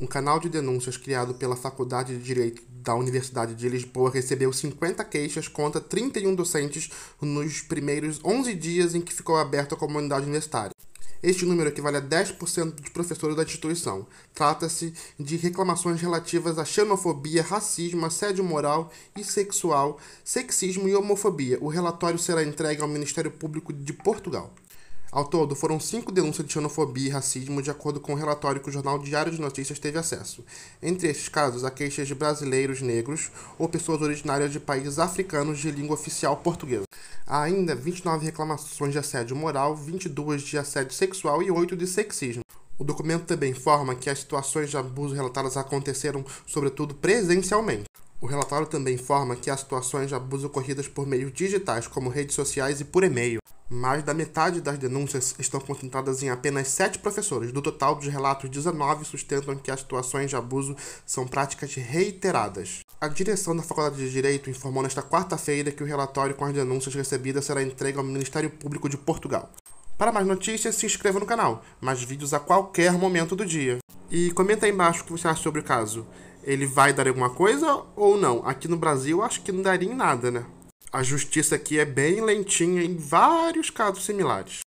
um canal de denúncias criado pela Faculdade de Direito da Universidade de Lisboa recebeu 50 queixas contra 31 docentes nos primeiros 11 dias em que ficou aberto à comunidade universitária. Este número equivale a 10% de professores da instituição. Trata-se de reclamações relativas à xenofobia, racismo, assédio moral e sexual, sexismo e homofobia. O relatório será entregue ao Ministério Público de Portugal. Ao todo, foram cinco denúncias de xenofobia e racismo, de acordo com o um relatório que o jornal Diário de Notícias teve acesso. Entre esses casos, há queixas de brasileiros negros ou pessoas originárias de países africanos de língua oficial portuguesa. Há ainda 29 reclamações de assédio moral, 22 de assédio sexual e 8 de sexismo. O documento também informa que as situações de abuso relatadas aconteceram, sobretudo presencialmente. O relatório também informa que há situações de abuso ocorridas por meios digitais, como redes sociais e por e-mail. Mais da metade das denúncias estão concentradas em apenas sete professores. Do total dos relatos, 19 sustentam que as situações de abuso são práticas reiteradas. A direção da Faculdade de Direito informou nesta quarta-feira que o relatório com as denúncias recebidas será entregue ao Ministério Público de Portugal. Para mais notícias, se inscreva no canal, mais vídeos a qualquer momento do dia. E comenta aí embaixo o que você acha sobre o caso. Ele vai dar alguma coisa ou não? Aqui no Brasil, acho que não daria em nada, né? a justiça aqui é bem lentinha em vários casos similares.